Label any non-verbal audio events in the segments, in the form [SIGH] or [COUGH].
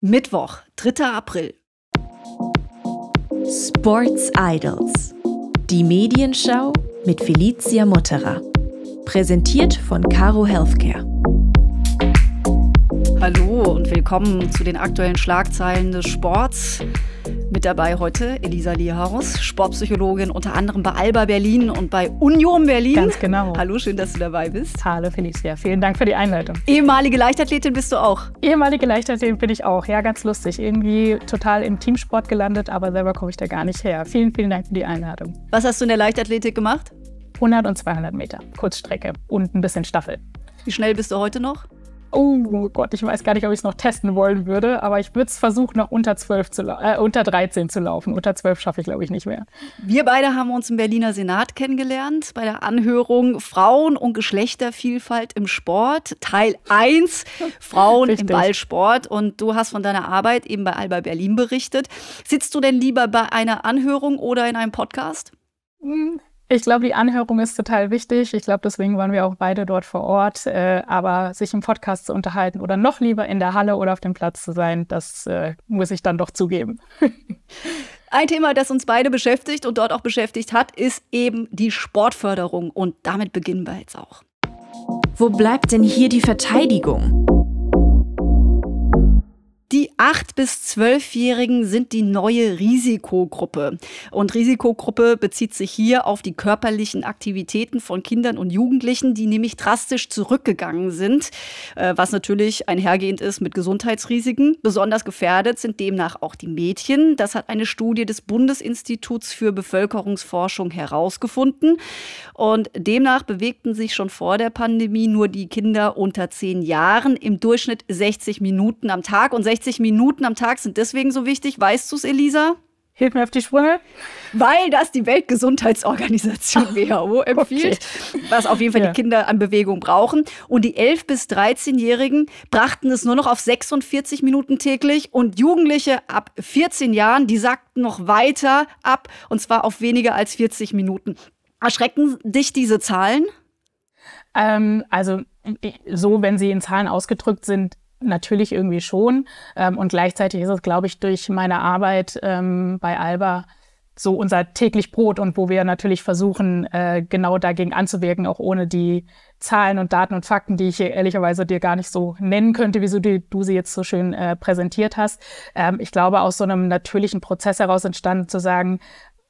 Mittwoch, 3. April. Sports Idols. Die Medienschau mit Felicia Motterer. Präsentiert von Caro Healthcare. Hallo und willkommen zu den aktuellen Schlagzeilen des Sports. Mit dabei heute Elisa Liehaus, Sportpsychologin unter anderem bei Alba Berlin und bei Union Berlin. Ganz genau. Hallo, schön, dass du dabei bist. Hallo Felicia, vielen Dank für die Einleitung. Ehemalige Leichtathletin bist du auch. Ehemalige Leichtathletin bin ich auch. Ja, ganz lustig. Irgendwie total im Teamsport gelandet, aber selber komme ich da gar nicht her. Vielen, vielen Dank für die Einladung. Was hast du in der Leichtathletik gemacht? 100 und 200 Meter, Kurzstrecke und ein bisschen Staffel. Wie schnell bist du heute noch? Oh Gott, ich weiß gar nicht, ob ich es noch testen wollen würde, aber ich würde es versuchen, noch unter 12 zu äh, unter 13 zu laufen. Unter 12 schaffe ich, glaube ich, nicht mehr. Wir beide haben uns im Berliner Senat kennengelernt bei der Anhörung Frauen und Geschlechtervielfalt im Sport, Teil 1, Frauen im Ballsport. Und du hast von deiner Arbeit eben bei Alba Berlin berichtet. Sitzt du denn lieber bei einer Anhörung oder in einem Podcast? Hm, ich glaube, die Anhörung ist total wichtig. Ich glaube, deswegen waren wir auch beide dort vor Ort. Äh, aber sich im Podcast zu unterhalten oder noch lieber in der Halle oder auf dem Platz zu sein, das äh, muss ich dann doch zugeben. [LAUGHS] Ein Thema, das uns beide beschäftigt und dort auch beschäftigt hat, ist eben die Sportförderung. Und damit beginnen wir jetzt auch. Wo bleibt denn hier die Verteidigung? Die 8- bis 12-Jährigen sind die neue Risikogruppe. Und Risikogruppe bezieht sich hier auf die körperlichen Aktivitäten von Kindern und Jugendlichen, die nämlich drastisch zurückgegangen sind, äh, was natürlich einhergehend ist mit Gesundheitsrisiken. Besonders gefährdet sind demnach auch die Mädchen. Das hat eine Studie des Bundesinstituts für Bevölkerungsforschung herausgefunden. Und demnach bewegten sich schon vor der Pandemie nur die Kinder unter 10 Jahren im Durchschnitt 60 Minuten am Tag und 60 Minuten am Tag sind deswegen so wichtig. Weißt du es, Elisa? Hilf mir auf die Sprünge. Weil das die Weltgesundheitsorganisation [LAUGHS] WHO empfiehlt, okay. was auf jeden Fall ja. die Kinder an Bewegung brauchen. Und die 11- bis 13-Jährigen brachten es nur noch auf 46 Minuten täglich. Und Jugendliche ab 14 Jahren, die sagten noch weiter ab, und zwar auf weniger als 40 Minuten. Erschrecken dich diese Zahlen? Ähm, also äh, so, wenn sie in Zahlen ausgedrückt sind, Natürlich irgendwie schon. Ähm, und gleichzeitig ist es, glaube ich, durch meine Arbeit ähm, bei Alba so unser täglich Brot und wo wir natürlich versuchen, äh, genau dagegen anzuwirken, auch ohne die Zahlen und Daten und Fakten, die ich ehrlicherweise dir gar nicht so nennen könnte, wieso du, du sie jetzt so schön äh, präsentiert hast. Ähm, ich glaube, aus so einem natürlichen Prozess heraus entstanden zu sagen,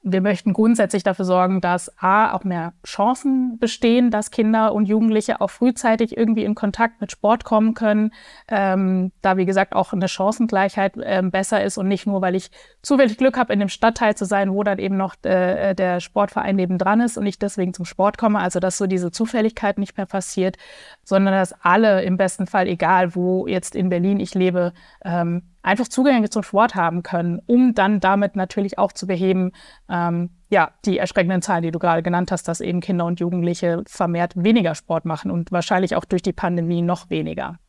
wir möchten grundsätzlich dafür sorgen, dass A, auch mehr Chancen bestehen, dass Kinder und Jugendliche auch frühzeitig irgendwie in Kontakt mit Sport kommen können, ähm, da wie gesagt auch eine Chancengleichheit äh, besser ist und nicht nur, weil ich zufällig Glück habe, in dem Stadtteil zu sein, wo dann eben noch äh, äh der Sportverein neben dran ist und ich deswegen zum Sport komme. Also, dass so diese Zufälligkeit nicht mehr passiert, sondern dass alle im besten Fall, egal wo jetzt in Berlin ich lebe, ähm, einfach Zugänge zum Sport haben können, um dann damit natürlich auch zu beheben, ähm, ja, die erschreckenden Zahlen, die du gerade genannt hast, dass eben Kinder und Jugendliche vermehrt weniger Sport machen und wahrscheinlich auch durch die Pandemie noch weniger.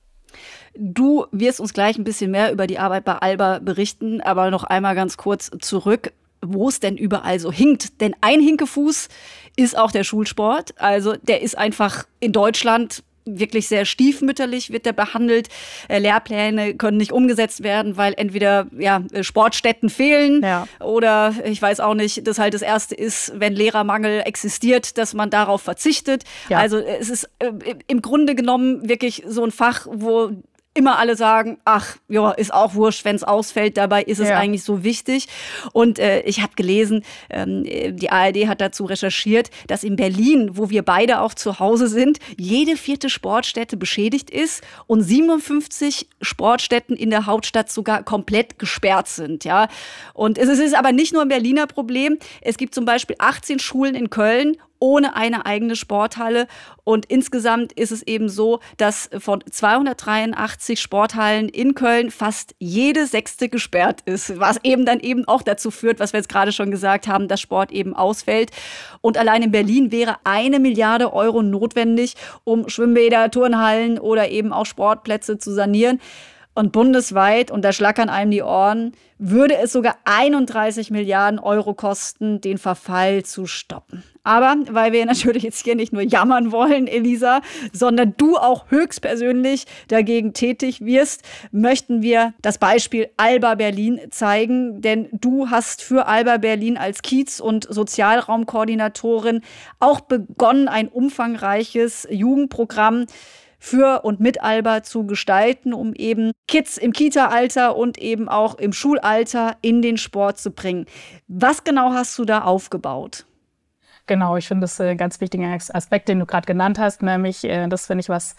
Du wirst uns gleich ein bisschen mehr über die Arbeit bei Alba berichten, aber noch einmal ganz kurz zurück, wo es denn überall so hinkt. Denn ein Hinkefuß ist auch der Schulsport. Also der ist einfach in Deutschland wirklich sehr stiefmütterlich wird er behandelt. Äh, Lehrpläne können nicht umgesetzt werden, weil entweder ja, äh, Sportstätten fehlen ja. oder äh, ich weiß auch nicht, dass halt das Erste ist, wenn Lehrermangel existiert, dass man darauf verzichtet. Ja. Also es ist äh, im Grunde genommen wirklich so ein Fach, wo immer alle sagen, ach ja, ist auch wurscht, wenn es ausfällt. Dabei ist es ja. eigentlich so wichtig. Und äh, ich habe gelesen, ähm, die ARD hat dazu recherchiert, dass in Berlin, wo wir beide auch zu Hause sind, jede vierte Sportstätte beschädigt ist und 57 Sportstätten in der Hauptstadt sogar komplett gesperrt sind. Ja, und es ist aber nicht nur ein Berliner Problem. Es gibt zum Beispiel 18 Schulen in Köln ohne eine eigene Sporthalle. Und insgesamt ist es eben so, dass von 283 Sporthallen in Köln fast jede sechste gesperrt ist, was eben dann eben auch dazu führt, was wir jetzt gerade schon gesagt haben, dass Sport eben ausfällt. Und allein in Berlin wäre eine Milliarde Euro notwendig, um Schwimmbäder, Turnhallen oder eben auch Sportplätze zu sanieren. Und bundesweit, und da schlackern einem die Ohren, würde es sogar 31 Milliarden Euro kosten, den Verfall zu stoppen. Aber weil wir [LAUGHS] natürlich jetzt hier nicht nur jammern wollen, Elisa, sondern du auch höchstpersönlich dagegen tätig wirst, möchten wir das Beispiel Alba Berlin zeigen. Denn du hast für Alba Berlin als Kiez- und Sozialraumkoordinatorin auch begonnen, ein umfangreiches Jugendprogramm für und mit Alba zu gestalten, um eben Kids im Kita-Alter und eben auch im Schulalter in den Sport zu bringen. Was genau hast du da aufgebaut? Genau, ich finde das ein äh, ganz wichtiger Aspekt, den du gerade genannt hast, nämlich, äh, das finde ich, was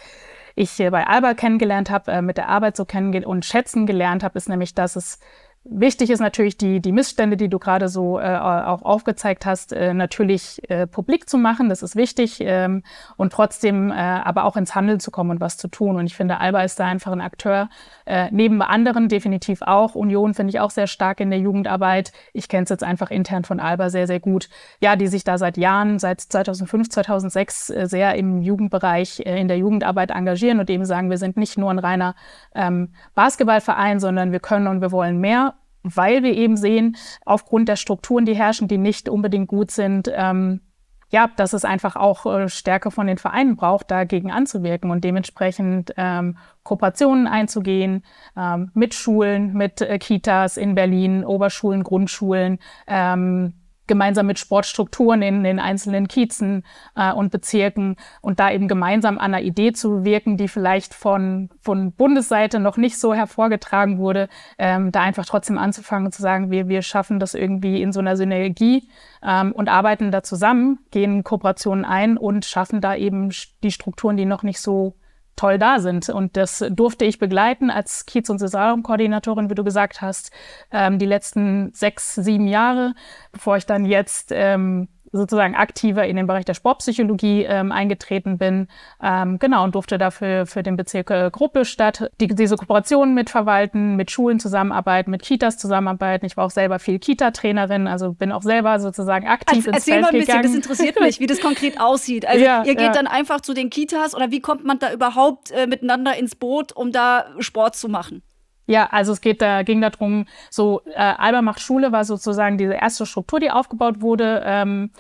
ich äh, bei Alba kennengelernt habe, mit der Arbeit so kennen und schätzen gelernt habe, ist nämlich, dass es Wichtig ist natürlich, die, die Missstände, die du gerade so äh, auch aufgezeigt hast, äh, natürlich äh, publik zu machen. Das ist wichtig. Ähm, und trotzdem äh, aber auch ins Handeln zu kommen und was zu tun. Und ich finde, Alba ist da einfach ein Akteur. Äh, neben anderen definitiv auch. Union finde ich auch sehr stark in der Jugendarbeit. Ich kenne es jetzt einfach intern von Alba sehr, sehr gut. Ja, die sich da seit Jahren, seit 2005, 2006 äh, sehr im Jugendbereich, äh, in der Jugendarbeit engagieren und eben sagen, wir sind nicht nur ein reiner ähm, Basketballverein, sondern wir können und wir wollen mehr weil wir eben sehen, aufgrund der Strukturen, die herrschen, die nicht unbedingt gut sind, ähm, ja, dass es einfach auch äh, Stärke von den Vereinen braucht, dagegen anzuwirken und dementsprechend ähm, Kooperationen einzugehen ähm, mit Schulen, mit äh, Kitas in Berlin, Oberschulen, Grundschulen, ähm, gemeinsam mit Sportstrukturen in den einzelnen Kiezen äh, und Bezirken und da eben gemeinsam an einer Idee zu wirken, die vielleicht von, von Bundesseite noch nicht so hervorgetragen wurde, ähm, da einfach trotzdem anzufangen und zu sagen, wir, wir schaffen das irgendwie in so einer Synergie ähm, und arbeiten da zusammen, gehen Kooperationen ein und schaffen da eben die Strukturen, die noch nicht so toll da sind. Und das durfte ich begleiten als Kiez- und Cesarum-Koordinatorin, wie du gesagt hast, ähm, die letzten sechs, sieben Jahre, bevor ich dann jetzt ähm, sozusagen aktiver in den Bereich der Sportpsychologie ähm, eingetreten bin. Ähm, genau, und durfte dafür für den Bezirk äh, Gruppe statt die, diese Kooperationen mitverwalten, mit Schulen zusammenarbeiten, mit Kitas zusammenarbeiten. Ich war auch selber viel Kita-Trainerin, also bin auch selber sozusagen aktiv Als, ins Feld mal ein gegangen. das interessiert mich, [LAUGHS] wie das konkret aussieht. Also ja, ihr geht ja. dann einfach zu den Kitas oder wie kommt man da überhaupt äh, miteinander ins Boot, um da Sport zu machen? Ja, also es geht da, ging darum, so äh, Alba macht Schule war sozusagen diese erste Struktur, die aufgebaut wurde. Ähm,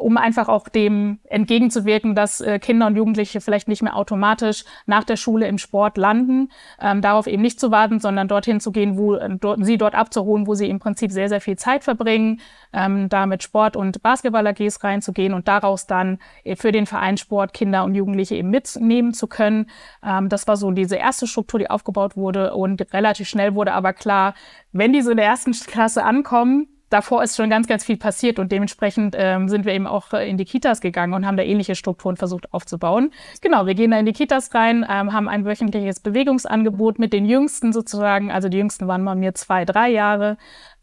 um einfach auch dem entgegenzuwirken, dass äh, Kinder und Jugendliche vielleicht nicht mehr automatisch nach der Schule im Sport landen, ähm, darauf eben nicht zu warten, sondern dorthin zu gehen, wo äh, dort, sie dort abzuholen, wo sie im Prinzip sehr, sehr viel Zeit verbringen, ähm, da mit Sport- und Basketball-AGs reinzugehen und daraus dann äh, für den Vereinssport Kinder und Jugendliche eben mitnehmen zu können. Ähm, das war so diese erste Struktur, die aufgebaut wurde und relativ schnell wurde aber klar, wenn die so in der ersten Klasse ankommen, davor ist schon ganz, ganz viel passiert und dementsprechend ähm, sind wir eben auch äh, in die Kitas gegangen und haben da ähnliche Strukturen versucht aufzubauen. Genau, wir gehen da in die Kitas rein, ähm, haben ein wöchentliches Bewegungsangebot mit den Jüngsten sozusagen. Also die Jüngsten waren bei mir zwei, drei Jahre.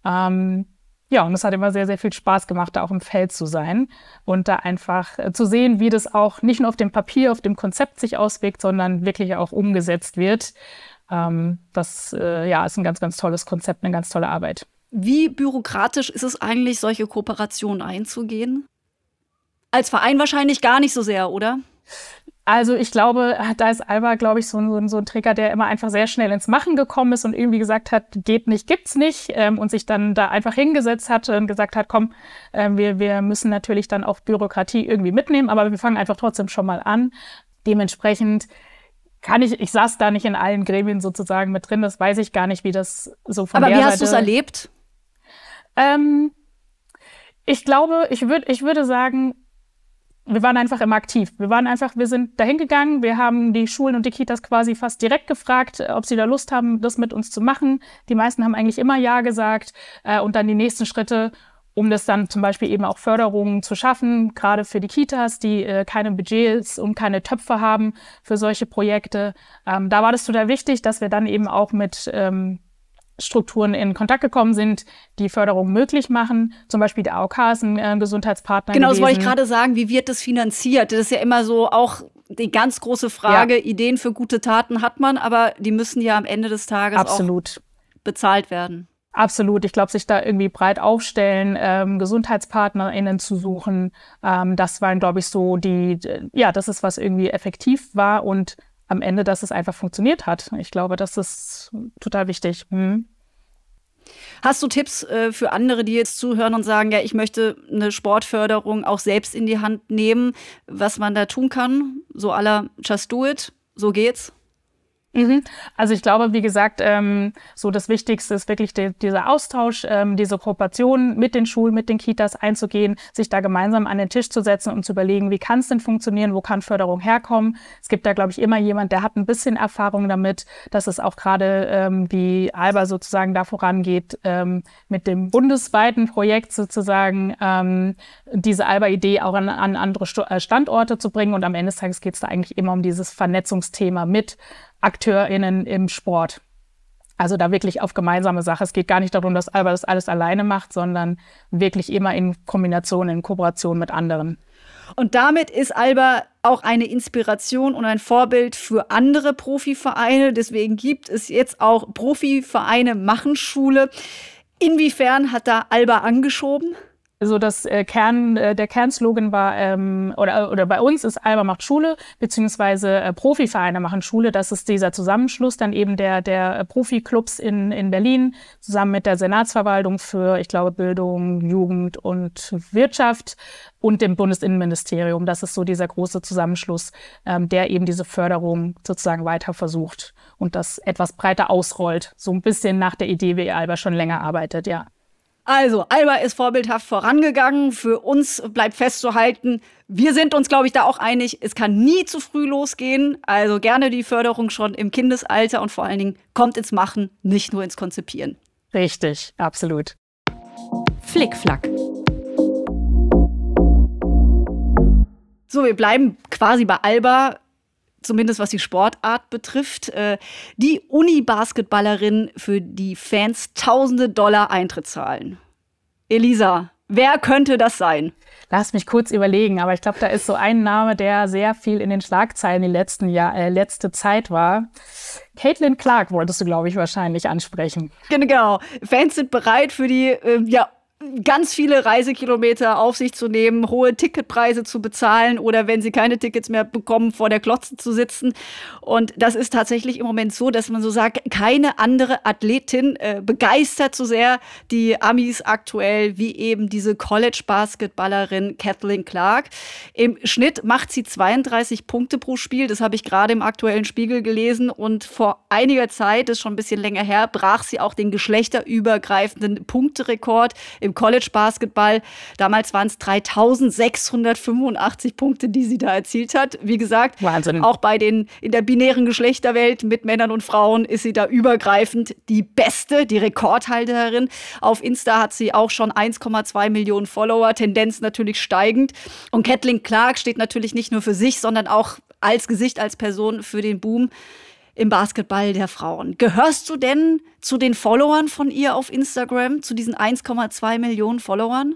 Ähm, ja, und es hat immer sehr, sehr viel Spaß gemacht, da auch im Feld zu sein und da einfach äh, zu sehen, wie das auch nicht nur auf dem Papier, auf dem Konzept sich auswirkt, sondern wirklich auch umgesetzt wird. Ähm, das äh, ja, ist ein ganz, ganz tolles Konzept, eine ganz tolle Arbeit. Wie bürokratisch ist es eigentlich, solche Kooperationen einzugehen? Als Verein wahrscheinlich gar nicht so sehr, oder? Also ich glaube, da ist Alba, glaube ich, so ein, so ein Träger, der immer einfach sehr schnell ins Machen gekommen ist und irgendwie gesagt hat, geht nicht, gibt's nicht, ähm, und sich dann da einfach hingesetzt hat und gesagt hat, komm, äh, wir, wir müssen natürlich dann auch Bürokratie irgendwie mitnehmen, aber wir fangen einfach trotzdem schon mal an. Dementsprechend kann ich, ich saß da nicht in allen Gremien sozusagen mit drin, das weiß ich gar nicht, wie das so von Aber wie hast du es erlebt? Ähm, ich glaube, ich, würd, ich würde sagen, wir waren einfach immer aktiv. Wir waren einfach, wir sind dahin gegangen, wir haben die Schulen und die Kitas quasi fast direkt gefragt, äh, ob sie da Lust haben, das mit uns zu machen. Die meisten haben eigentlich immer Ja gesagt äh, und dann die nächsten Schritte, um das dann zum Beispiel eben auch Förderungen zu schaffen, gerade für die Kitas, die äh, keine Budgets und keine Töpfe haben für solche Projekte. Ähm, da war das total wichtig, dass wir dann eben auch mit ähm, Strukturen in Kontakt gekommen sind, die Förderung möglich machen. Zum Beispiel der AOK ist ein äh, Gesundheitspartner. Genau, das wollte ich gerade sagen. Wie wird das finanziert? Das ist ja immer so auch die ganz große Frage. Ja. Ideen für gute Taten hat man, aber die müssen ja am Ende des Tages Absolut. auch bezahlt werden. Absolut. Ich glaube, sich da irgendwie breit aufstellen, ähm, GesundheitspartnerInnen zu suchen, ähm, das waren, glaube ich, so die, äh, ja, das ist, was irgendwie effektiv war und am Ende, dass es einfach funktioniert hat. Ich glaube, das ist total wichtig. Hm. Hast du Tipps äh, für andere, die jetzt zuhören und sagen, ja, ich möchte eine Sportförderung auch selbst in die Hand nehmen, was man da tun kann? So aller Just Do It, so geht's. Mhm. Also ich glaube, wie gesagt, ähm, so das Wichtigste ist wirklich de, dieser Austausch, ähm, diese Kooperation mit den Schulen, mit den Kitas einzugehen, sich da gemeinsam an den Tisch zu setzen und zu überlegen, wie kann es denn funktionieren, wo kann Förderung herkommen. Es gibt da, glaube ich, immer jemand, der hat ein bisschen Erfahrung damit, dass es auch gerade ähm, wie Alba sozusagen da vorangeht, ähm, mit dem bundesweiten Projekt sozusagen ähm, diese Alba-Idee auch an, an andere äh, Standorte zu bringen. Und am Ende des Tages geht es da eigentlich immer um dieses Vernetzungsthema mit AkteurInnen im Sport. Also da wirklich auf gemeinsame Sache. Es geht gar nicht darum, dass Alba das alles alleine macht, sondern wirklich immer in Kombination, in Kooperation mit anderen. Und damit ist Alba auch eine Inspiration und ein Vorbild für andere Profivereine. Deswegen gibt es jetzt auch Profivereine Machenschule. Inwiefern hat da Alba angeschoben? so das äh, Kern, äh, der Kernslogan war, ähm, oder, oder bei uns ist Alba macht Schule, beziehungsweise äh, Profivereine machen Schule. Das ist dieser Zusammenschluss dann eben der, der äh, Profi-Clubs in, in Berlin, zusammen mit der Senatsverwaltung für, ich glaube, Bildung, Jugend und Wirtschaft und dem Bundesinnenministerium. Das ist so dieser große Zusammenschluss, ähm, der eben diese Förderung sozusagen weiter versucht und das etwas breiter ausrollt. So ein bisschen nach der Idee, wie Alba schon länger arbeitet, ja. Also, Alba ist vorbildhaft vorangegangen. Für uns bleibt festzuhalten, wir sind uns, glaube ich, da auch einig, es kann nie zu früh losgehen. Also gerne die Förderung schon im Kindesalter und vor allen Dingen kommt ins Machen, nicht nur ins Konzipieren. Richtig, absolut. Flickflack. So, wir bleiben quasi bei Alba zumindest was die Sportart betrifft. Äh, die Uni-Basketballerin, für die Fans tausende Dollar Eintritt zahlen. Elisa, wer könnte das sein? Lass mich kurz überlegen, aber ich glaube, da ist so ein Name, der sehr viel in den Schlagzeilen die letzten Jahr, äh, letzte Zeit war. Caitlin Clark wolltest du, glaube ich, wahrscheinlich ansprechen. Genau. Fans sind bereit für die äh, ja, ganz viele Reisekilometer auf sich zu nehmen, hohe Ticketpreise zu bezahlen oder wenn sie keine Tickets mehr bekommen, vor der Klotze zu sitzen. Und das ist tatsächlich im Moment so, dass man so sagt, keine andere Athletin äh, begeistert so sehr die Amis aktuell wie eben diese College-Basketballerin Kathleen Clark. Im Schnitt macht sie 32 Punkte pro Spiel. Das habe ich gerade im aktuellen Spiegel gelesen. Und vor einiger Zeit, das ist schon ein bisschen länger her, brach sie auch den geschlechterübergreifenden Punkterekord im College-Basketball. Damals waren es 3685 Punkte, die sie da erzielt hat. Wie gesagt, Wahnsinn. auch bei den in der binären Geschlechterwelt mit Männern und Frauen ist sie da übergreifend die beste, die Rekordhalterin. Auf Insta hat sie auch schon 1,2 Millionen Follower, Tendenz natürlich steigend. Und Kathleen Clark steht natürlich nicht nur für sich, sondern auch als Gesicht, als Person für den Boom im Basketball der Frauen. Gehörst du denn zu den Followern von ihr auf Instagram, zu diesen 1,2 Millionen Followern?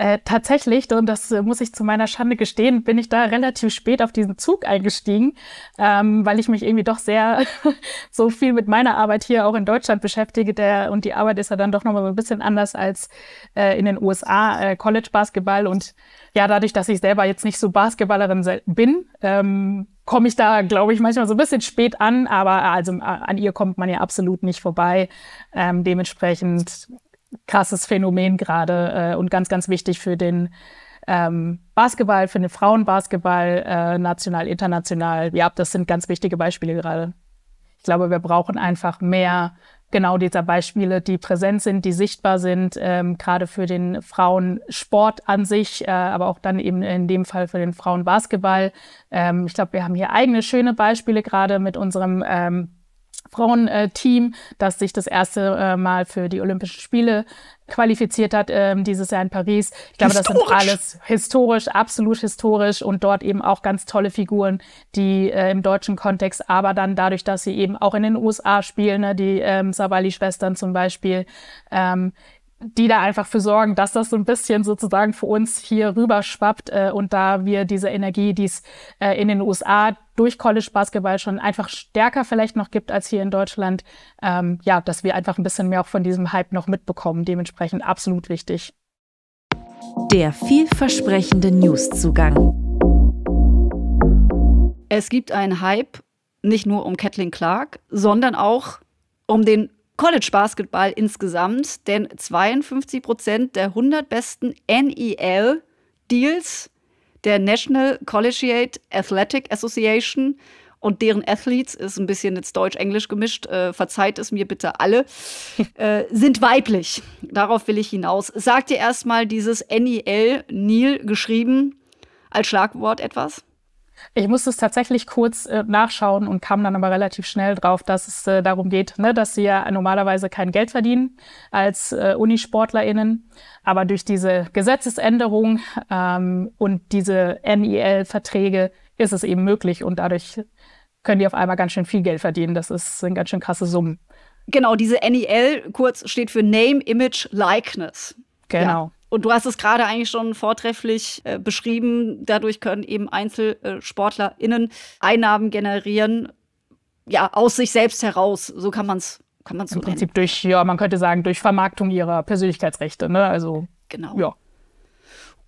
Äh, tatsächlich, und das äh, muss ich zu meiner Schande gestehen, bin ich da relativ spät auf diesen Zug eingestiegen, ähm, weil ich mich irgendwie doch sehr [LAUGHS] so viel mit meiner Arbeit hier auch in Deutschland beschäftige. Der, und die Arbeit ist ja dann doch nochmal so ein bisschen anders als äh, in den USA, äh, College Basketball. Und ja, dadurch, dass ich selber jetzt nicht so Basketballerin bin, ähm, komme ich da, glaube ich, manchmal so ein bisschen spät an, aber äh, also an ihr kommt man ja absolut nicht vorbei. Ähm, dementsprechend krasses Phänomen gerade äh, und ganz, ganz wichtig für den ähm, Basketball, für den Frauenbasketball, äh, national, international. Ja, das sind ganz wichtige Beispiele gerade. Ich glaube, wir brauchen einfach mehr genau dieser Beispiele, die präsent sind, die sichtbar sind, ähm, gerade für den Frauensport an sich, äh, aber auch dann eben in dem Fall für den Frauenbasketball. Ähm, ich glaube, wir haben hier eigene schöne Beispiele gerade mit unserem ähm, Frauenteam, das sich das erste äh, Mal für die Olympischen Spiele qualifiziert hat, ähm, dieses Jahr in Paris. Ich glaube, historisch. das sind alles historisch, absolut historisch und dort eben auch ganz tolle Figuren, die äh, im deutschen Kontext, aber dann dadurch, dass sie eben auch in den USA spielen, ne, die ähm, Savali-Schwestern zum Beispiel, ähm, die da einfach für sorgen, dass das so ein bisschen sozusagen für uns hier rüber schwappt äh, und da wir diese Energie, die es äh, in den USA durch College Basketball schon einfach stärker vielleicht noch gibt als hier in Deutschland. Ähm, ja, dass wir einfach ein bisschen mehr auch von diesem Hype noch mitbekommen. Dementsprechend absolut wichtig. Der vielversprechende Newszugang. Es gibt einen Hype nicht nur um Kathleen Clark, sondern auch um den College Basketball insgesamt, denn 52 Prozent der 100 besten NEL Deals der National Collegiate Athletic Association und deren Athletes, ist ein bisschen jetzt Deutsch-Englisch gemischt, äh, verzeiht es mir bitte alle, [LAUGHS] äh, sind weiblich. Darauf will ich hinaus. Sagt ihr erstmal dieses NIL, NIL geschrieben, als Schlagwort etwas? Ich musste es tatsächlich kurz äh, nachschauen und kam dann aber relativ schnell drauf, dass es äh, darum geht, ne, dass sie ja normalerweise kein Geld verdienen als äh, UnisportlerInnen. Aber durch diese Gesetzesänderung ähm, und diese NIL-Verträge ist es eben möglich und dadurch können die auf einmal ganz schön viel Geld verdienen. Das ist, sind ganz schön krasse Summen. Genau, diese NIL kurz steht für Name, Image, Likeness. Genau. Ja. Und du hast es gerade eigentlich schon vortrefflich äh, beschrieben. Dadurch können eben EinzelsportlerInnen Einnahmen generieren, ja, aus sich selbst heraus. So kann man es kann man's Im so Prinzip nennen. durch, ja, man könnte sagen, durch Vermarktung ihrer Persönlichkeitsrechte. Ne? Also, genau. Ja.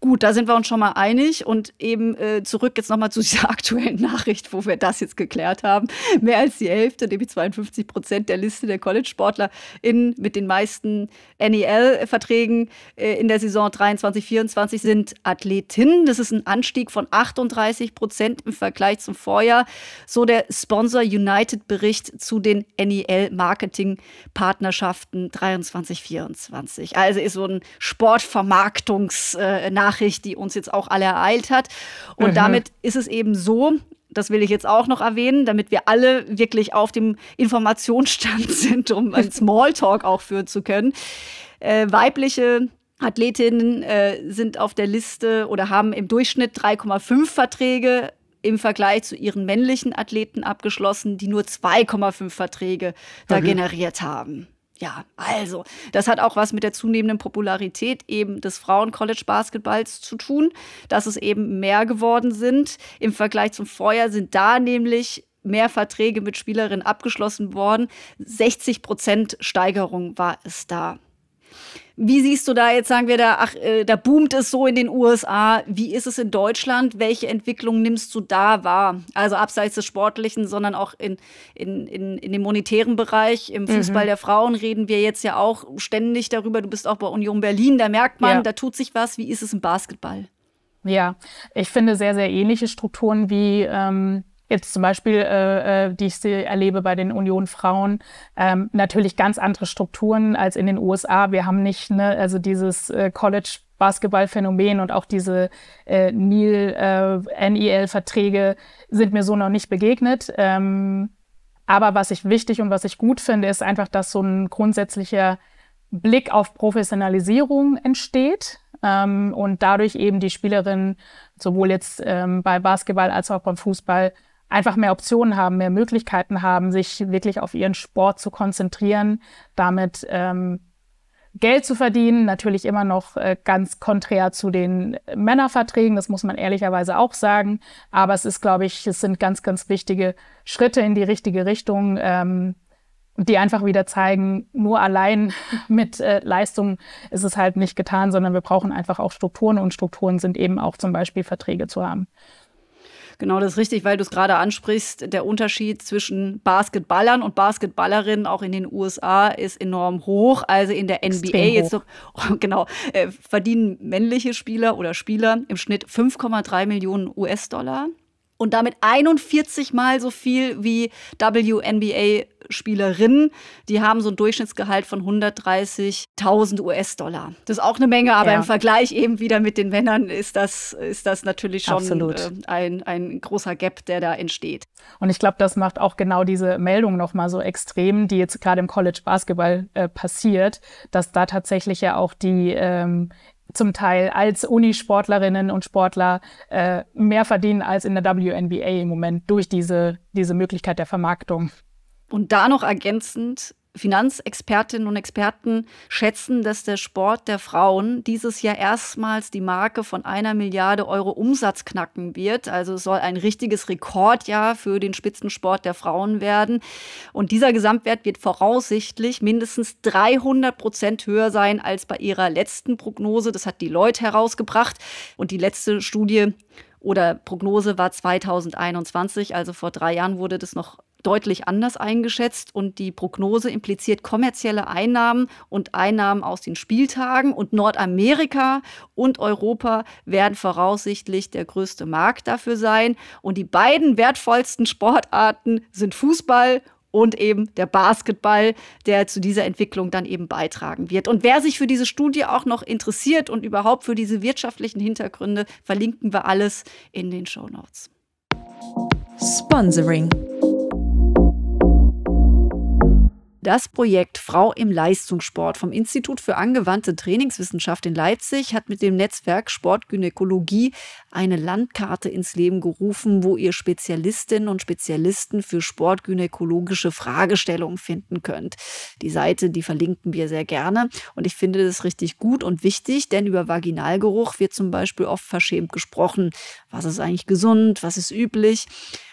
Gut, da sind wir uns schon mal einig. Und eben äh, zurück jetzt nochmal zu [LAUGHS] dieser aktuellen Nachricht, wo wir das jetzt geklärt haben. Mehr als die Hälfte, nämlich 52 Prozent der Liste der College-Sportler mit den meisten NEL-Verträgen äh, in der Saison 23, 24 sind Athletinnen. Das ist ein Anstieg von 38 Prozent im Vergleich zum Vorjahr. So der Sponsor United-Bericht zu den NEL-Marketing-Partnerschaften 23, 24. Also ist so ein Sportvermarktungs- äh, Nachricht, die uns jetzt auch alle ereilt hat. Und mhm. damit ist es eben so, das will ich jetzt auch noch erwähnen, damit wir alle wirklich auf dem Informationsstand [LAUGHS] sind, um ein [LAUGHS] Smalltalk auch führen zu können. Äh, weibliche Athletinnen äh, sind auf der Liste oder haben im Durchschnitt 3,5 Verträge im Vergleich zu ihren männlichen Athleten abgeschlossen, die nur 2,5 Verträge da okay. generiert haben. Ja, also, das hat auch was mit der zunehmenden Popularität eben des Frauen-College-Basketballs zu tun, dass es eben mehr geworden sind. Im Vergleich zum Vorjahr sind da nämlich mehr Verträge mit Spielerinnen abgeschlossen worden. 60 Prozent Steigerung war es da. Wie siehst du da jetzt, sagen wir da, ach, äh, da boomt es so in den USA. Wie ist es in Deutschland? Welche Entwicklung nimmst du da wahr? Also abseits des Sportlichen, sondern auch in, in, in, in dem monetären Bereich. Im mhm. Fußball mhm. der Frauen reden wir jetzt ja auch ständig darüber. Du bist auch bei Union Berlin, da merkt man, ja. da tut sich was. Wie ist es im Basketball? Ja, ich finde sehr, sehr ähnliche Strukturen wie ähm, jetzt zum Beispiel, äh, äh die ich sie erlebe bei den Union Frauen, ähm, natürlich ganz andere Strukturen als in den USA. Wir haben nicht, ne, also dieses äh, College Basketballphänomen und auch diese äh, NIL, äh, NIL-Verträge sind mir so noch nicht begegnet. Ähm, aber was ich wichtig und was ich gut finde, ist einfach, dass so ein grundsätzlicher Blick auf Professionalisierung entsteht ähm, und dadurch eben die Spielerinnen sowohl jetzt ähm, bei Basketball als auch beim Fußball einfach mehr Optionen haben, mehr Möglichkeiten haben, sich wirklich auf ihren Sport zu konzentrieren, damit ähm, Geld zu verdienen, natürlich immer noch äh, ganz konträr zu den Männerverträgen, das muss man ehrlicherweise auch sagen. Aber es ist, glaube ich, es sind ganz, ganz wichtige Schritte in die richtige Richtung, ähm, die einfach wieder zeigen, nur allein [LAUGHS] mit äh, Leistung ist es halt nicht getan, sondern wir brauchen einfach auch Strukturen und Strukturen sind eben auch zum Beispiel Verträge zu haben. Genau, das ist richtig, weil du es gerade ansprichst. Der Unterschied zwischen Basketballern und Basketballerinnen auch in den USA ist enorm hoch. Also in der NBA jetzt noch, [LAUGHS] genau, äh, verdienen männliche Spieler oder Spieler im Schnitt 5,3 Millionen US-Dollar und damit 41 mal so viel wie WNBA-Spielerinnen. Die haben so ein Durchschnittsgehalt von 130.000 US-Dollar. Das ist auch eine Menge, aber ja. im Vergleich eben wieder mit den Männern ist das, ist das natürlich schon äh, ein, ein großer Gap, der da entsteht. Und ich glaube, das macht auch genau diese Meldung nochmal so extrem, die jetzt gerade im College Basketball äh, passiert, dass da tatsächlich ja auch die ähm, zum Teil als Unisportlerinnen und Sportler äh, mehr verdienen als in der WNBA im Moment durch diese, diese Möglichkeit der Vermarktung. Und da noch ergänzend, Finanzexpertinnen und Experten schätzen, dass der Sport der Frauen dieses Jahr erstmals die Marke von einer Milliarde Euro Umsatz knacken wird. Also es soll ein richtiges Rekordjahr für den Spitzensport der Frauen werden. Und dieser Gesamtwert wird voraussichtlich mindestens 300 Prozent höher sein als bei ihrer letzten Prognose. Das hat die Lloyd herausgebracht. Und die letzte Studie oder Prognose war 2021, also vor drei Jahren wurde das noch deutlich anders eingeschätzt und die Prognose impliziert kommerzielle Einnahmen und Einnahmen aus den Spieltagen und Nordamerika und Europa werden voraussichtlich der größte Markt dafür sein und die beiden wertvollsten Sportarten sind Fußball und eben der Basketball, der zu dieser Entwicklung dann eben beitragen wird. Und wer sich für diese Studie auch noch interessiert und überhaupt für diese wirtschaftlichen Hintergründe, verlinken wir alles in den Show Notes. Sponsoring. Das Projekt Frau im Leistungssport vom Institut für angewandte Trainingswissenschaft in Leipzig hat mit dem Netzwerk Sportgynäkologie eine Landkarte ins Leben gerufen, wo ihr Spezialistinnen und Spezialisten für sportgynäkologische Fragestellungen finden könnt. Die Seite, die verlinken wir sehr gerne und ich finde das richtig gut und wichtig, denn über Vaginalgeruch wird zum Beispiel oft verschämt gesprochen. Was ist eigentlich gesund? Was ist üblich?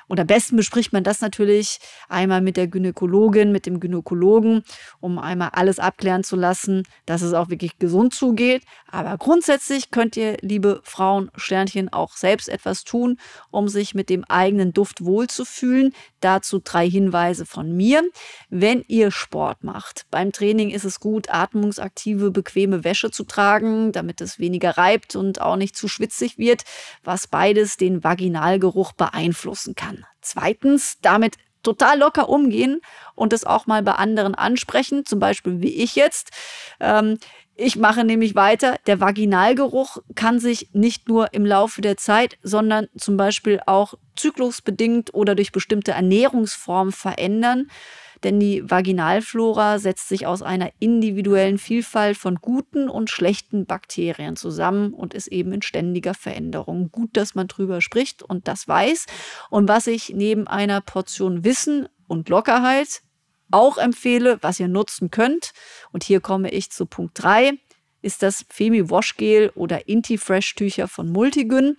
Und am besten bespricht man das natürlich einmal mit der Gynäkologin, mit dem Gynäkologen, um einmal alles abklären zu lassen, dass es auch wirklich gesund zugeht. Aber grundsätzlich könnt ihr, liebe Frauen Sternchen, auch selbst etwas tun, um sich mit dem eigenen Duft wohlzufühlen. Dazu drei Hinweise von mir. Wenn ihr Sport macht, beim Training ist es gut, atmungsaktive, bequeme Wäsche zu tragen, damit es weniger reibt und auch nicht zu schwitzig wird, was beides den Vaginalgeruch beeinflussen kann kann. Zweitens, damit total locker umgehen und das auch mal bei anderen ansprechen, zum Beispiel wie ich jetzt. Ähm, ich mache nämlich weiter. Der Vaginalgeruch kann sich nicht nur im Laufe der Zeit, sondern zum Beispiel auch zyklusbedingt oder durch bestimmte Ernährungsformen verändern denn die Vaginalflora setzt sich aus einer individuellen Vielfalt von guten und schlechten Bakterien zusammen und ist eben in ständiger Veränderung. Gut, dass man drüber spricht und das weiß. Und was ich neben einer Portion Wissen und Lockerheit auch empfehle, was ihr nutzen könnt, und hier komme ich zu Punkt 3, ist das Femi Washgel oder Inti-Fresh Tücher von Multigyn.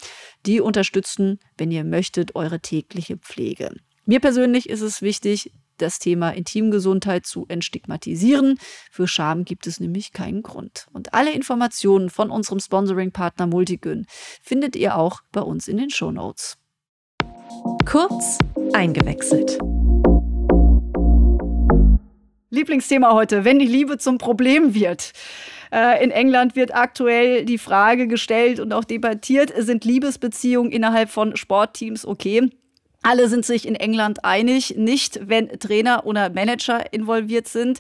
Die unterstützen, wenn ihr möchtet, eure tägliche Pflege. Mir persönlich ist es wichtig, das Thema Intimgesundheit zu entstigmatisieren. Für Scham gibt es nämlich keinen Grund. Und alle Informationen von unserem Sponsoring-Partner Multigyn findet ihr auch bei uns in den Show Notes. Kurz eingewechselt. Lieblingsthema heute, wenn die Liebe zum Problem wird. Äh, in England wird aktuell die Frage gestellt und auch debattiert, sind Liebesbeziehungen innerhalb von Sportteams okay? Alle sind sich in England einig, nicht wenn Trainer oder Manager involviert sind.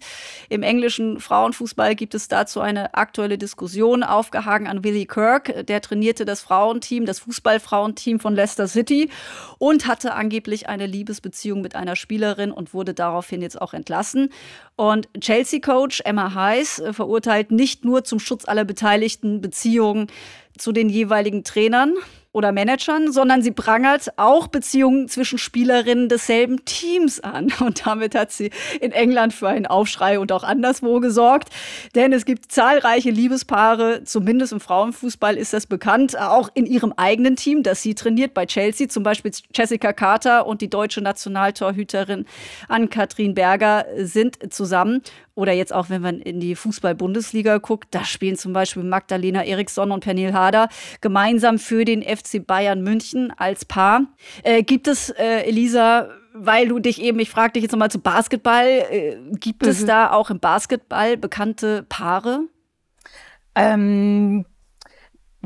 Im englischen Frauenfußball gibt es dazu eine aktuelle Diskussion, aufgehangen an Willie Kirk. Der trainierte das Frauenteam, das Fußballfrauenteam von Leicester City und hatte angeblich eine Liebesbeziehung mit einer Spielerin und wurde daraufhin jetzt auch entlassen. Und Chelsea-Coach Emma Heiß äh, verurteilt nicht nur zum Schutz aller beteiligten Beziehungen zu den jeweiligen Trainern, oder Managern, sondern sie prangert auch Beziehungen zwischen Spielerinnen desselben Teams an. [LAUGHS] Und damit hat sie in England für einen Aufschrei und auch anderswo gesorgt. Denn es gibt zahlreiche Liebespaare, zumindest im Frauenfußball ist das bekannt, auch in ihrem eigenen Team, das sie trainiert, bei Chelsea zum Beispiel Jessica Carter und die deutsche Nationaltorhüterin Ann-Kathrin Berger sind zusammen. Oder jetzt auch, wenn man in die Fußball-Bundesliga guckt, da spielen zum Beispiel Magdalena Eriksson und Pernil Harder gemeinsam für den FC FC Bayern München als Paar. Äh, gibt es, äh, Elisa, weil du dich eben, ich frage dich jetzt nochmal zu Basketball, äh, gibt mhm. es da auch im Basketball bekannte Paare? Ähm,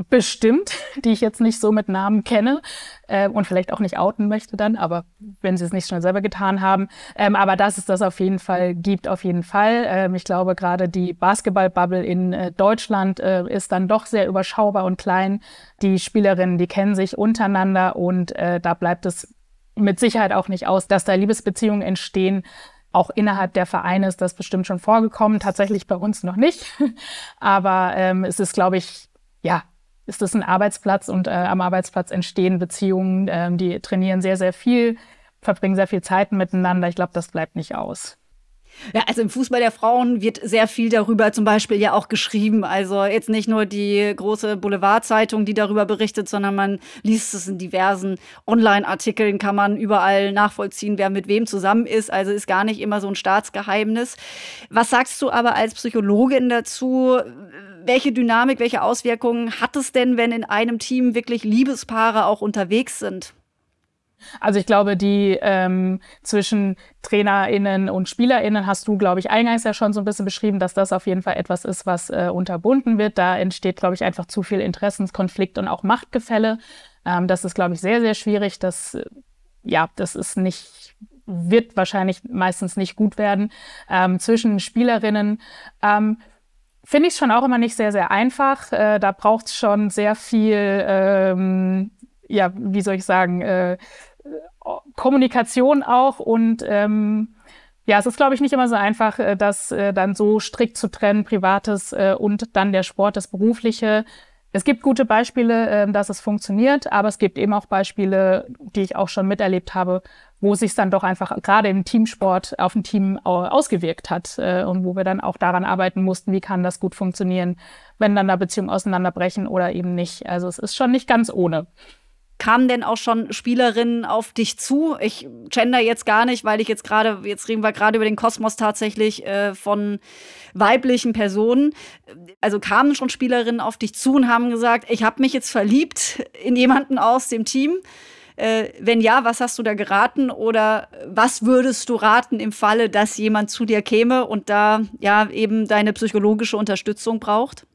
bestimmt, die ich jetzt nicht so mit Namen kenne äh, und vielleicht auch nicht outen möchte dann, aber wenn sie es nicht schon selber getan haben. Ähm, aber dass es das auf jeden Fall gibt, auf jeden Fall. Ähm, ich glaube, gerade die Basketballbubble in äh, Deutschland äh, ist dann doch sehr überschaubar und klein. Die Spielerinnen, die kennen sich untereinander und äh, da bleibt es mit Sicherheit auch nicht aus, dass da Liebesbeziehungen entstehen, auch innerhalb der Vereine ist das bestimmt schon vorgekommen, tatsächlich bei uns noch nicht. [LAUGHS] Aber ähm, es ist, glaube ich, ja, ist das ein Arbeitsplatz und äh, am Arbeitsplatz entstehen Beziehungen, äh, die trainieren sehr, sehr viel, verbringen sehr viel Zeit miteinander. Ich glaube, das bleibt nicht aus. Ja, also im Fußball der Frauen wird sehr viel darüber zum Beispiel ja auch geschrieben. Also jetzt nicht nur die große Boulevardzeitung, die darüber berichtet, sondern man liest es in diversen Online-Artikeln, kann man überall nachvollziehen, wer mit wem zusammen ist. Also ist gar nicht immer so ein Staatsgeheimnis. Was sagst du aber als Psychologin dazu? welche Dynamik, welche Auswirkungen hat es denn, wenn in einem Team wirklich Liebespaare auch unterwegs sind? Also ich glaube, die ähm, zwischen TrainerInnen und SpielerInnen hast du, glaube ich, eingangs ja schon so ein bisschen beschrieben, dass das auf jeden Fall etwas ist, was äh, unterbunden wird. Da entsteht, glaube ich, einfach zu viel Interessenskonflikt und auch Machtgefälle. Ähm, das ist, glaube ich, sehr, sehr schwierig. Das, äh, ja, das ist nicht wird wahrscheinlich meistens nicht gut werden ähm, zwischen Spielerinnen. Ähm, finde ich schon auch immer nicht sehr, sehr einfach. Äh, da braucht es schon sehr viel, ähm, ja, wie soll ich sagen, äh, äh, Kommunikation auch und ähm, ja, es ist, glaube ich, nicht immer so einfach, äh, das äh, dann so strikt zu trennen, privates und dann der Sport, das berufliche. Es gibt gute Beispiele, ähm, dass es funktioniert, aber es gibt eben auch Beispiele, die ich auch schon miterlebt habe, wo es sich dann doch einfach gerade im Teamsport auf ein Team ausgewirkt hat äh, und wo wir dann auch daran arbeiten mussten, wie kann das gut funktionieren, wenn dann da Beziehungen auseinanderbrechen oder eben nicht. Also es ist schon nicht ganz ohne. Kamen denn auch schon Spielerinnen auf dich zu? Ich gender jetzt gar nicht, weil ich jetzt gerade, jetzt reden wir gerade über den Kosmos tatsächlich äh, von weiblichen Personen. Also kamen schon Spielerinnen auf dich zu und haben gesagt, ich habe mich jetzt verliebt in jemanden aus dem Team. Äh, wenn ja, was hast du da geraten oder was würdest du raten im Falle, dass jemand zu dir käme und da ja eben deine psychologische Unterstützung braucht?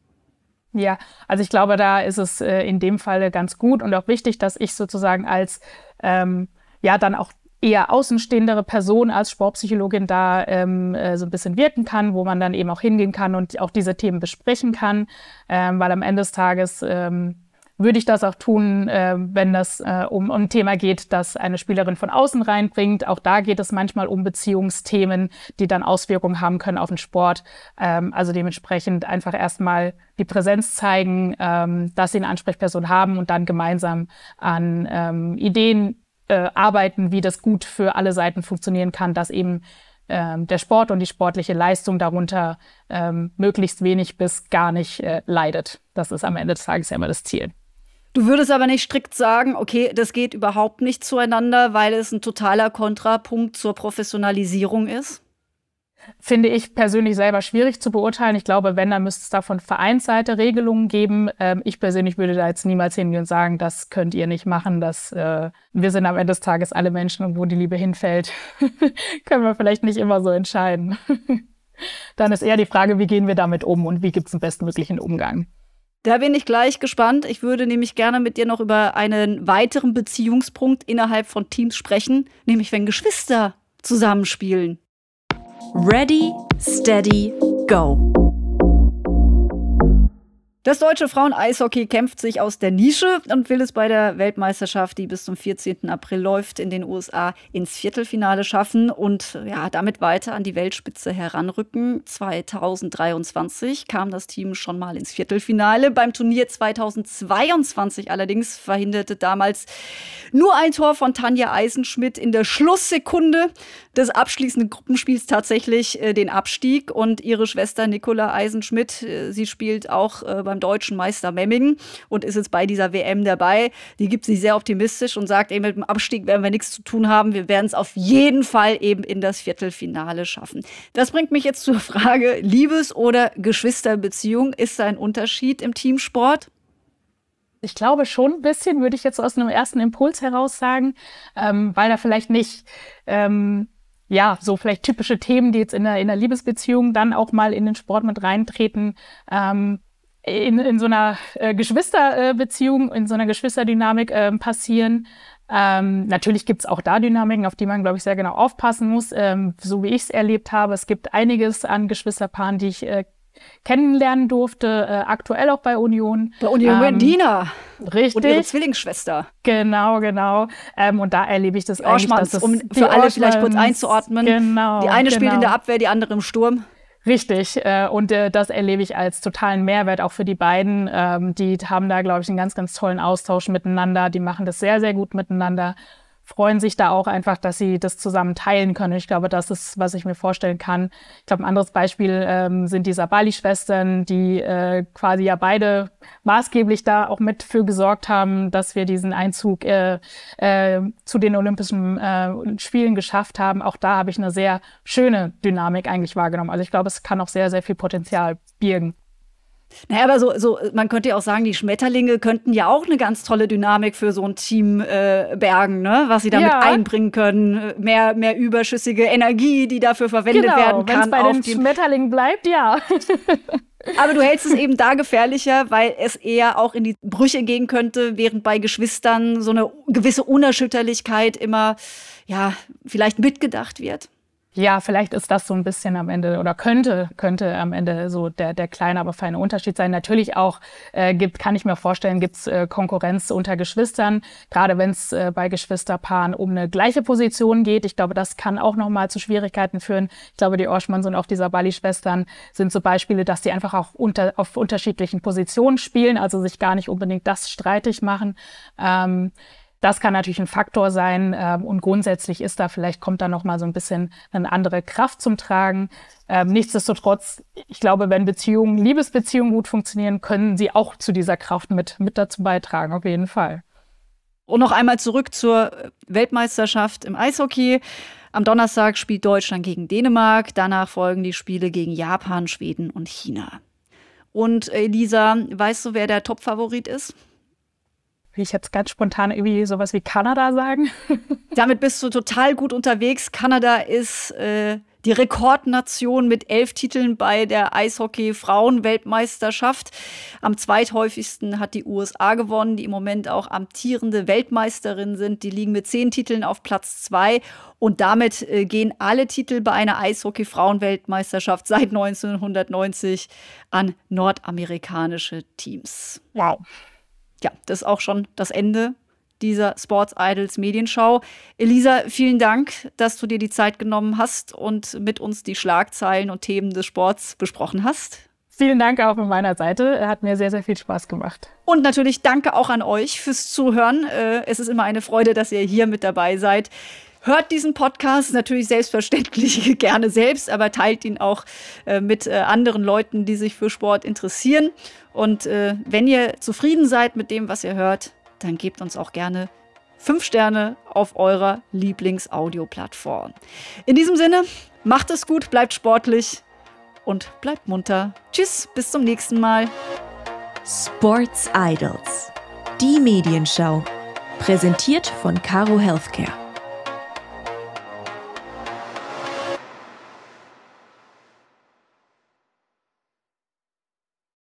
Ja, also ich glaube, da ist es äh, in dem Falle ganz gut und auch wichtig, dass ich sozusagen als ähm, ja dann auch eher außenstehendere Person als Sportpsychologin da ähm, äh, so ein bisschen wirken kann, wo man dann eben auch hingehen kann und auch diese Themen besprechen kann, ähm, weil am Ende des Tages ähm, würde ich das auch tun, äh, wenn das äh, um, um ein Thema geht, das eine Spielerin von außen reinbringt. Auch da geht es manchmal um Beziehungsthemen, die dann Auswirkungen haben können auf den Sport. Ähm, also dementsprechend einfach erstmal die Präsenz zeigen, ähm, dass sie eine Ansprechperson haben und dann gemeinsam an ähm, Ideen äh, arbeiten, wie das gut für alle Seiten funktionieren kann, dass eben ähm, der Sport und die sportliche Leistung darunter ähm, möglichst wenig bis gar nicht äh, leidet. Das ist am Ende des Tages ja immer das Ziel. Du würdest aber nicht strikt sagen, okay, das geht überhaupt nicht zueinander, weil es ein totaler Kontrapunkt zur Professionalisierung ist? Finde ich persönlich selber schwierig zu beurteilen. Ich glaube, wenn, dann müsste es da von Vereinsseite Regelungen geben. Ähm, ich persönlich würde da jetzt niemals hingehen und sagen, das könnt ihr nicht machen. Das, äh, wir sind am Ende des Tages alle Menschen und wo die Liebe hinfällt, [LAUGHS] können wir vielleicht nicht immer so entscheiden. [LAUGHS] dann ist eher die Frage, wie gehen wir damit um und wie gibt es den bestmöglichen Umgang. Da bin ich gleich gespannt. Ich würde nämlich gerne mit dir noch über einen weiteren Beziehungspunkt innerhalb von Teams sprechen, nämlich wenn Geschwister zusammenspielen. Ready, steady, go. Das deutsche Frauen-Eishockey kämpft sich aus der Nische und will es bei der Weltmeisterschaft, die bis zum 14. April läuft, in den USA ins Viertelfinale schaffen und ja, damit weiter an die Weltspitze heranrücken. 2023 kam das Team schon mal ins Viertelfinale. Beim Turnier 2022 allerdings verhinderte damals nur ein Tor von Tanja Eisenschmidt in der Schlusssekunde des abschließenden Gruppenspiels tatsächlich äh, den Abstieg und ihre Schwester Nicola Eisenschmidt, äh, sie spielt auch äh, beim deutschen Meister Memmingen und ist jetzt bei dieser WM dabei. Die gibt sich sehr optimistisch und sagt, ey, mit dem Abstieg werden wir nichts zu tun haben. Wir werden es auf jeden Fall eben in das Viertelfinale schaffen. Das bringt mich jetzt zur Frage, Liebes- oder Geschwisterbeziehung, ist da ein Unterschied im Teamsport? Ich glaube schon ein bisschen, würde ich jetzt aus einem ersten Impuls heraus sagen, ähm, weil da vielleicht nicht ähm, ja, so vielleicht typische Themen, die jetzt in der, in der Liebesbeziehung dann auch mal in den Sport mit reintreten. Ähm, in, in so einer äh, Geschwisterbeziehung, in so einer Geschwisterdynamik äh, passieren. Ähm, natürlich gibt's auch da Dynamiken, auf die man, glaube ich, sehr genau aufpassen muss. Ähm, so wie ich es erlebt habe, es gibt einiges an Geschwisterpaaren, die ich äh, kennenlernen durfte, äh, aktuell auch bei Union. Bei Union ähm, Dina. Richtig. Und ihre Zwillingsschwester. Genau, genau. Ähm, und da erlebe ich das auch eigentlich. Dass das um für alle vielleicht kurz einzuordnen. Genau. Die eine genau. spielt in der genau. Abwehr, die andere im Sturm. Richtig. Äh, und äh, das erlebe ich als totalen Mehrwert auch für die beiden. Ähm, die haben da, glaube ich, einen ganz, ganz tollen Austausch miteinander. Die machen das sehr, sehr gut miteinander freuen sich da auch einfach, dass sie das zusammen teilen können. Ich glaube, das ist, was ich mir vorstellen kann. Ich glaube, ein anderes Beispiel ähm, sind die Sabali-Schwestern, die äh, quasi ja beide maßgeblich da auch mit für gesorgt haben, dass wir diesen Einzug äh, äh, zu den Olympischen äh, Spielen geschafft haben. Auch da habe ich eine sehr schöne Dynamik eigentlich wahrgenommen. Also ich glaube, es kann auch sehr, sehr viel Potenzial birgen. Naja, aber so, so, man könnte ja auch sagen, die Schmetterlinge könnten ja auch eine ganz tolle Dynamik für so ein Team äh, bergen, ne? was sie damit ja. einbringen können. Mehr, mehr überschüssige Energie, die dafür verwendet genau, werden kann. Wenn bei den Schmetterlingen bleibt, ja. [LAUGHS] Aber du hältst es eben da gefährlicher, weil es eher auch in die Brüche gehen könnte, während bei Geschwistern so eine gewisse Unerschütterlichkeit immer, ja, vielleicht mitgedacht wird. Ja, vielleicht ist das so ein bisschen am Ende oder könnte, könnte am Ende so der, der kleine, aber feine Unterschied sein. Natürlich auch äh, gibt, kann ich mir vorstellen, gibt's äh, Konkurrenz unter Geschwistern, gerade wenn es äh, bei Geschwisterpaaren um eine gleiche Position geht. Ich glaube, das kann auch nochmal zu Schwierigkeiten führen. Ich glaube, die Orschmanns und auch die Sabali-Schwestern sind so Beispiele, dass sie einfach auch unter, auf unterschiedlichen Positionen spielen, also sich gar nicht unbedingt das streitig machen. Ähm, das kann natürlich ein Faktor sein äh, und grundsätzlich ist da vielleicht kommt da noch mal so ein bisschen eine andere Kraft zum Tragen. Ähm, nichtsdestotrotz, ich glaube, wenn Beziehungen, Liebesbeziehungen gut funktionieren, können sie auch zu dieser Kraft mit mit dazu beitragen, auf jeden Fall. Und noch einmal zurück zur Weltmeisterschaft im Eishockey. Am Donnerstag spielt Deutschland gegen Dänemark, danach folgen die Spiele gegen Japan, Schweden und China. Und äh, Elisa, weißt du, wer der Topfavorit ist? will ich jetzt ganz spontan irgendwie sowas wie Kanada sagen. [LAUGHS] Damit bist du total gut unterwegs. Kanada ist äh, die Rekordnation mit elf Titeln bei der Eishockey-Frauenweltmeisterschaft. Am zweithäufigsten hat die USA gewonnen, die im Moment auch amtierende Weltmeisterin sind. Die liegen mit zehn Titeln auf Platz zwei. Und damit äh, gehen alle Titel bei einer Eishockey-Frauenweltmeisterschaft seit 1990 an nordamerikanische Teams. Wow ja, das ist auch schon das Ende dieser Sports Idols Medienschau. Elisa, vielen Dank, dass du dir die Zeit genommen hast und mit uns die Schlagzeilen und Themen des Sports besprochen hast. Vielen Dank auch von meiner Seite. Hat mir sehr, sehr viel Spaß gemacht. Und natürlich danke auch an euch fürs Zuhören. Äh, es ist immer eine Freude, dass ihr hier mit dabei seid. Hört diesen Podcast natürlich selbstverständlich [LAUGHS] gerne selbst, aber teilt ihn auch äh, mit äh, anderen Leuten, die sich für Sport interessieren. Und äh, wenn ihr zufrieden seid mit dem, was ihr hört, dann gebt uns auch gerne fünf Sterne auf eurer lieblings Lieblingsaudioplattform. In diesem Sinne, macht es gut, bleibt sportlich und bleibt munter. Tschüss, bis zum nächsten Mal. Sports Idols. Die Medienschau. Präsentiert von Caro Healthcare.